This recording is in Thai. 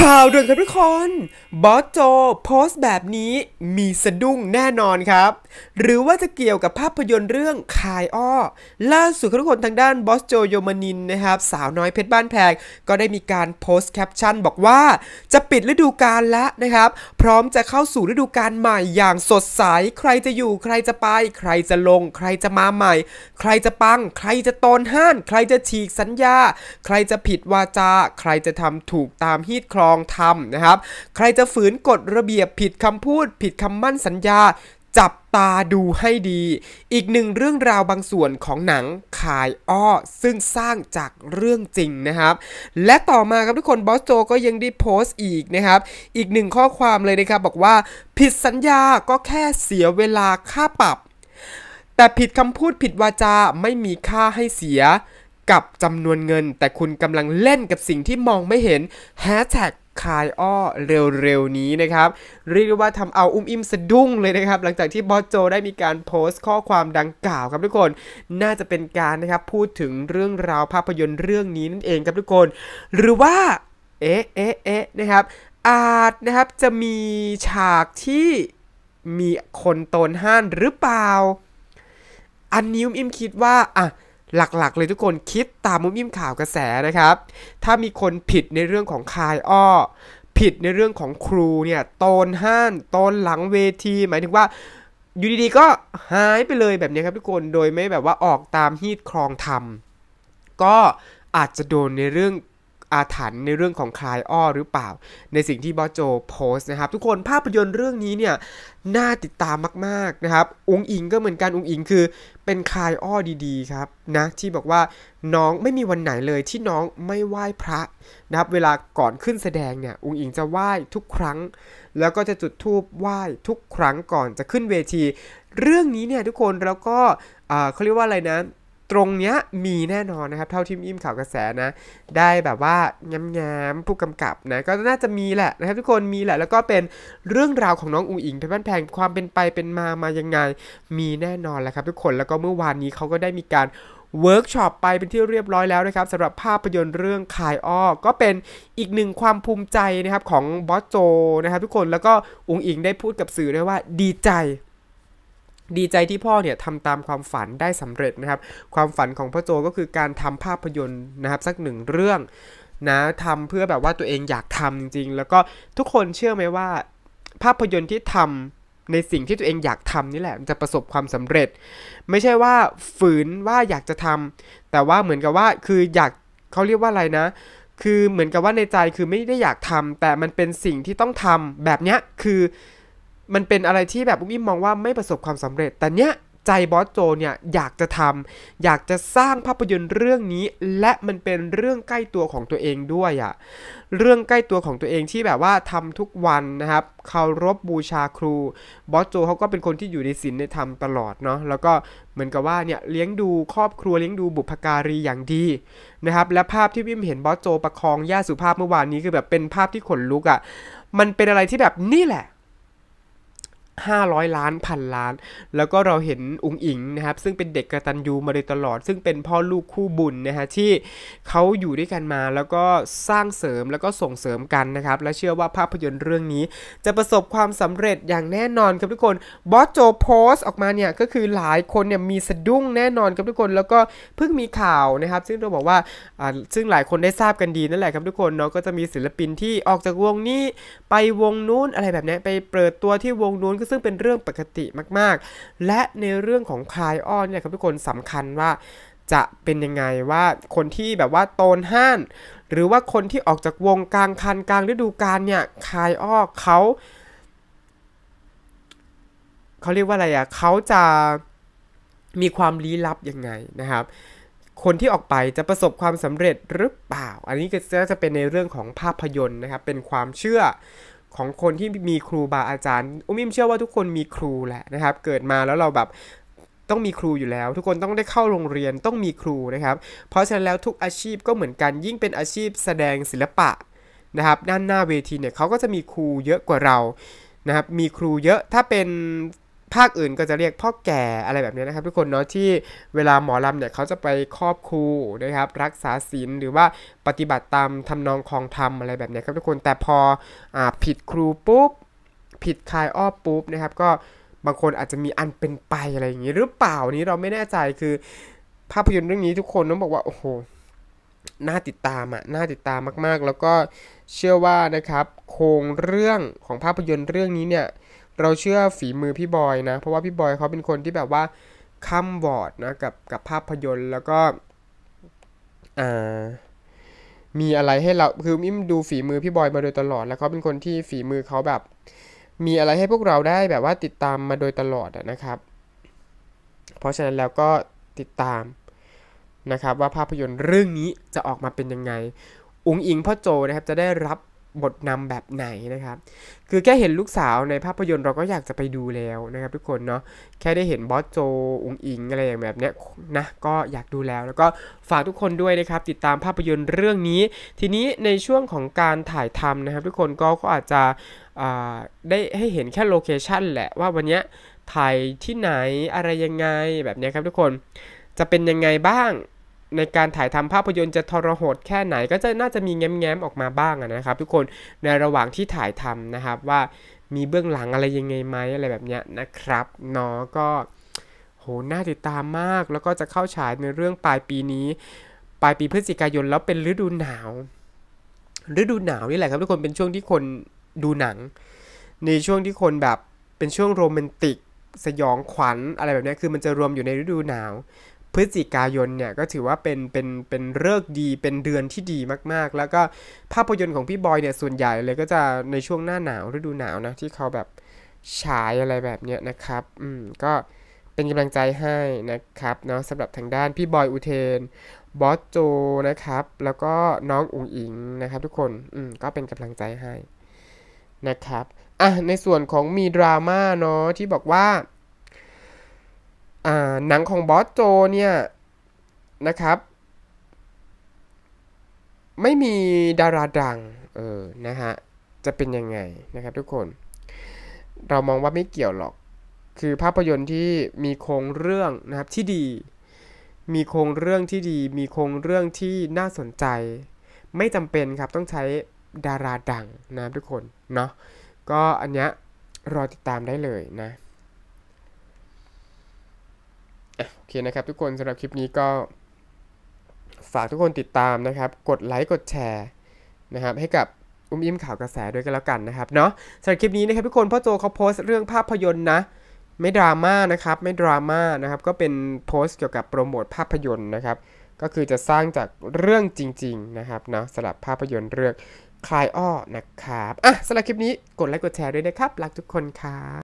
ข่าวด่วนครับทุกคน บอส โจโพสต์แบบนี้มีสะดุ้งแน่นอนครับ หรือว่าจะเกี่ยวกับภาพยนตร์เรื่องคายอ้อล่าสุดทุกคนทางด้านบอสโจโยมานินนะครับสาวน้อยเพชรบ้านแพงก็ได้มีการโพสต์แคปชั่นบอกว่าจะปิดฤดูกาลแล้วนะครับ พร้อมจะเข้าสู่ฤดูกาลใหม่ อย่างสดใสใครจะอยู่ ใครจะไปใครจะลง ใครจะมาใหม่ ใครจะปัง ใครจะตนห้าน ใครจะฉีกสัญญา ใครจะผิดวาจาใครจะทำถูกตามฮีดครอองทำนะครับ ใครจะฝืนกฎระเบียบผิดคำพูด ผิดคำมั่นสัญญาจับตาดูให้ดี อีกหนึ่งเรื่องราวบางส่วนของหนังขายอ้อซึ่งสร้างจากเรื่องจริงนะครับ และต่อมาครับทุกคนบอสโจ ก็ยังได้โพสต์อีกนะครับอีกหนึ่งข้อความเลยนะครับบอกว่า ผิดสัญญาก็แค่เสียเวลาค่าปรับ แต่ผิดคำพูดผิดวาจาไม่มีค่าให้เสียกับจำนวนเงินแต่คุณกำลังเล่นกับสิ่งที่มองไม่เห็นแฮชแท็กคายอ้อเร็ว ๆ นี้นะครับเรียกว่าทำเอาอุ้มอิมสะดุ้งเลยนะครับ หลังจากที่บอสโจ ได้มีการโพสต์ ข้อความดังกล่าวครับทุกคนน่าจะเป็นการนะครับ พูดถึงเรื่องราวภาพยนตร์เรื่องนี้นั่นเองครับทุกคน หรือว่า เอ๊ะเอ๊ะเอ๊ะนะครับ อาจนะครับจะมีฉากที่มีคนตนห้านหรือเปล่าอันนี้อุ้มอิมคิดว่าอ่ะหลักๆ เลยทุกคนคิดตามมุมยิ้มข่าวกระแสนะครับ ถ้ามีคนผิดในเรื่องของคายอ้อผิดในเรื่องของครูเนี่ยตนห้านตนหลังเวที หมายถึงว่าอยู่ดีๆก็หายไปเลยแบบนี้ครับทุกคนโดยไม่แบบว่าออกตามฮีดครองธรรม ก็อาจจะโดนในเรื่องอาถรรพ์ในเรื่องของคลายอ้อหรือเปล่า ในสิ่งที่บอโจโพสนะครับ ทุกคนภาพยนตร์เรื่องนี้เนี่ยน่าติดตามมากๆนะครับองค์อิงก็เหมือนกันองค์อิง คือเป็นคลายอ้อดีๆ ครับนะที่บอกว่าน้องไม่มีวันไหนเลยที่น้องไม่ไหว้พระนะครับเวลาก่อนขึ้นแสดงเนี่ยองค์อิงจะไหว้ทุกครั้ง แล้วก็จะจุดธูปไหว้ทุกครั้งก่อนจะขึ้นเวทีเรื่องนี้เนี่ยทุกคนแล้วก็เขาเรียกว่าอะไรนะตรงเนี้ยมีแน่นอนนะครับเท่าที่มิมข่าวกระแสนะได้แบบว่างามๆผู้กำกับนะก็น่าจะมีแหละนะครับ ทุกคนมีแหละแล้วก็เป็นเรื่องราวของน้องอุ๋งอิงเพื่อนแพงความเป็นไปเป็นมามายังไงมีแน่นอนแหละครับทุกคนแล้วก็เมื่อวานนี้เขาก็ได้มีการเวิร์กช็อปไปเป็นที่เรียบร้อยแล้วนะครับสำหรับภาพยนตร์เรื่องคายอ้อก็เป็นอีกหนึ่งความภูมิใจนะครับของบอสโจนะครับทุกคนแล้วก็อุ๋งอิงได้พูดกับสื่อด้วยว่าดีใจดีใจที่พ่อเนี่ยทำตามความฝันได้สำเร็จนะครับ ความฝันของพ่อโจก็คือการทำภาพยนตร์นะครับสักหนึ่งเรื่องนะทำเพื่อแบบว่าตัวเองอยากทำจริงๆแล้วก็ทุกคนเชื่อไหมว่า ภาพยนตร์ที่ทำในสิ่งที่ตัวเองอยากทำนี่แหละจะประสบความสำเร็จ ไม่ใช่ว่าฝืนว่าอยากจะทำแต่ว่าเหมือนกับว่าคืออยากเขาเรียกว่าอะไรนะ คือเหมือนกับว่าในใจคือไม่ได้อยากทำแต่มันเป็นสิ่งที่ต้องทำแบบเนี้ยคือมันเป็นอะไรที่แบบอุ้มอิมมองว่าไม่ประสบความสำเร็จ แต่เนี้ยใจบอสโจเนี่ยอยากจะทำ อยากจะสร้างภาพยนตร์เรื่องนี้ และมันเป็นเรื่องใกล้ตัวของตัวเองด้วยอะ่ะเรื่องใกล้ตัวของตัวเองที่แบบว่าทำทุกวันนะครับเคารพบบูชาครูบอสโจเขาก็เป็นคนที่อยู่ในศีลในธรรมตลอดเนาะแล้วก็เหมือนกับว่าเนี่ยเลี้ยงดูครอบครัวเลี้ยงดูบุพการีอย่างดีนะครับและภาพที่วิมเห็นบอสโจ ประคองย่าสุภาพเมื่อวานนี้คือแบบเป็นภาพที่ขนลุกอะ่ะมันเป็นอะไรที่แบบนี่แหละ500 ล้านพันล้านแล้วก็เราเห็นอุงอิงนะครับ ซึ่งเป็นเด็กกระตันยูมาโดยตลอด ซึ่งเป็นพ่อลูกคู่บุญนะฮะ ที่เขาอยู่ด้วยกันมาแล้วก็สร้างเสริมแล้วก็ส่งเสริมกันนะครับ และเชื่อว่าภาพยนตร์เรื่องนี้จะประสบความสำเร็จอย่างแน่นอนครับทุกคนบอสโจโพสต์ออกมาเนี่ยก็คือหลายคนเนี่ยมีสะดุ้งแน่นอนครับทุกคนแล้วก็เพิ่งมีข่าวนะครับ ซึ่งเราบอกว่าซึ่งหลายคนได้ทราบกันดีนั่นแหละครับทุกคนเนาะก็จะมีศิลปินที่ออกจากวงนี้ไปวงนู้นอะไรแบบนี้ไปเปิดตัวที่วงนู้นก็ซึ่งเป็นเรื่องปกติมาก ๆ และในเรื่องของคลายอ้อนเนี่ยครับทุกคนสำคัญว่าจะเป็นยังไงว่าคนที่แบบว่าโตนห้านหรือว่าคนที่ออกจากวงกลางคันกลางฤดูกาลเนี่ยคลายอ้อเขาเขาเรียกว่าอะไรอะ่ะเขาจะมีความลี้ลับยังไงนะครับ คนที่ออกไปจะประสบความสำเร็จหรือเปล่า อันนี้ก็จะเป็นในเรื่องของภาพยนตร์นะครับเป็นความเชื่อของคนที่มีครูบาอาจารย์ อุ้มิมเชื่อว่าทุกคนมีครูแหละนะครับ เกิดมาแล้วเราแบบ ต้องมีครูอยู่แล้ว ทุกคนต้องได้เข้าโรงเรียนต้องมีครูนะครับ เพราะฉะนั้นแล้วทุกอาชีพก็เหมือนกัน ยิ่งเป็นอาชีพแสดงศิลปะ นะครับ ด้านหน้าเวทีเนี่ยเขาก็จะมีครูเยอะกว่าเรานะครับ มีครูเยอะ ถ้าเป็นภาคอื่นก็จะเรียกพ่อแก่อะไรแบบนี้นะครับทุกคนเนาะที่เวลาหมอลำเนี่ยเขาจะไปครอบครูนะครับรักษาศีลหรือว่าปฏิบัติตามทำนองคลองธรรมอะไรแบบนี้ครับทุกคนแต่พออผิดครูปุ๊บผิดคายอ้อปุ๊บนะครับ ก็บางคนอาจจะมีอันเป็นไปอะไรอย่างนี้หรือเปล่านี้เราไม่แน่ใจคือภาพยนตร์เรื่องนี้ทุกคนต้องบอกว่าโอ้โหน่าติดตามอ่ะน่าติดตามมากๆ แล้วก็เชื่อว่านะครับโครงเรื่องของภาพยนตร์เรื่องนี้เนี่ยเราเชื่อฝีมือพี่บอยนะเพราะว่าพี่บอยเขาเป็นคนที่แบบว่าค้มวอร์ดนะกับกับภาพยนตร์แล้วก็มีอะไรให้เรา คือมิมดูฝีมือพี่บอยมาโดยตลอดแล้วเขาเป็นคนที่ฝีมือเขาแบบ มีอะไรให้พวกเราได้แบบว่าติดตามมาโดยตลอดนะครับ เพราะฉะนั้นแล้วก็ติดตามนะครับว่าภาพยนตร์เรื่องนี้จะออกมาเป็นยังไงอุงอิงพ่อโจนะครับจะได้รับบทนำแบบไหนนะครับ คือแค่เห็นลูกสาวในภาพยนตร์เราก็อยากจะไปดูแล้วนะครับ ทุกคนเนาะ แค่ได้เห็นบอสโจอุงอิงอะไรอย่างแบบเนี้ยนะ ก็อยากดูแล้ว แล้วก็ฝากทุกคนด้วยนะครับติดตามภาพยนตร์เรื่องนี้ ทีนี้ในช่วงของการถ่ายทำนะครับทุกคนก็ก็อาจจะได้ให้เห็นแค่โลเคชันแหละว่าวันเนี้ยถ่ายที่ไหนอะไรยังไงแบบนี้ครับทุกคนจะเป็นยังไงบ้างในการถ่ายทำภาพยนตร์จะทรหดแค่ไหน ก็จะน่าจะมีแง้มๆ ออกมาบ้างนะครับ ทุกคนในระหว่างที่ถ่ายทำนะครับว่ามีเบื้องหลังอะไรยังไงไหมอะไรแบบเนี้ยนะครับเนาะก็โหน่าติดตามมากแล้วก็จะเข้าฉายในเรื่องปลายปีนี้ ปลายปีพฤศจิกายนแล้วเป็นฤดูหนาวฤดูหนาวนี่แหละครับทุกคนเป็นช่วงที่คนดูหนัง ในช่วงที่คนแบบเป็นช่วงโรแมนติก สยองขวัญอะไรแบบนี้คือมันจะรวมอยู่ในฤดูหนาวพฤศจิกายนเนี่ยก็ถือว่าเป็นเป็นเป็นเลิกดีเป็นเดือนที่ดีมากๆ แล้วก็ภาพยนตร์ของพี่บอยเนี่ยส่วนใหญ่เลยก็จะในช่วงหน้าหนาวฤดูหนาวนะที่เขาแบบฉายอะไรแบบเนี้ยนะครับอืมก็เป็นกำลังใจให้นะครับเนาะสำหรับทางด้านพี่บอยอุเทน บอสโจนะครับ แล้วก็น้องอุ๋งอิงนะครับ ทุกคนอืมก็เป็นกำลังใจให้นะครับอ่ะในส่วนของมีดราม่าเนาะที่บอกว่าหนังของบอสโจเนี่ยนะครับไม่มีดาราดังเออนะฮะจะเป็นยังไงนะครับทุกคน เรามองว่าไม่เกี่ยวหรอกคือภาพยนตร์ที่มีโครงเรื่องนะครับที่ดีมีโครงเรื่องที่ดี มีโครงเรื่องที่น่าสนใจ ไม่จำเป็นครับต้องใช้ดาราดังนะทุกคนเนาะก็อันเนี้ยรอติดตามได้เลยนะโอเคนะครับทุกคนสำหรับคลิปนี้ก็ฝากทุกคนติดตามนะครับกดไลค์กดแชร์นะครับให้กับอุ้มอิ่มข่าวกระแสด้วยกันแล้วกันนะครับเนาะสำหรับคลิปนี้นะครับทุกคนพ่อโจเขาโพสต์เรื่องภาพยนตร์นะไม่ดราม่านะครับไม่ดราม่านะครับก็เป็นโพสต์เกี่ยวกับโปรโมทภาพยนตร์นะครับก็คือจะสร้างจากเรื่องจริงๆนะครับเนาะสำหรับภาพยนตร์เรื่องคลายอ้อนะครับอ่ะสำหรับคลิปนี้กดไลค์กดแชร์ด้วยนะครับรักทุกคนครับ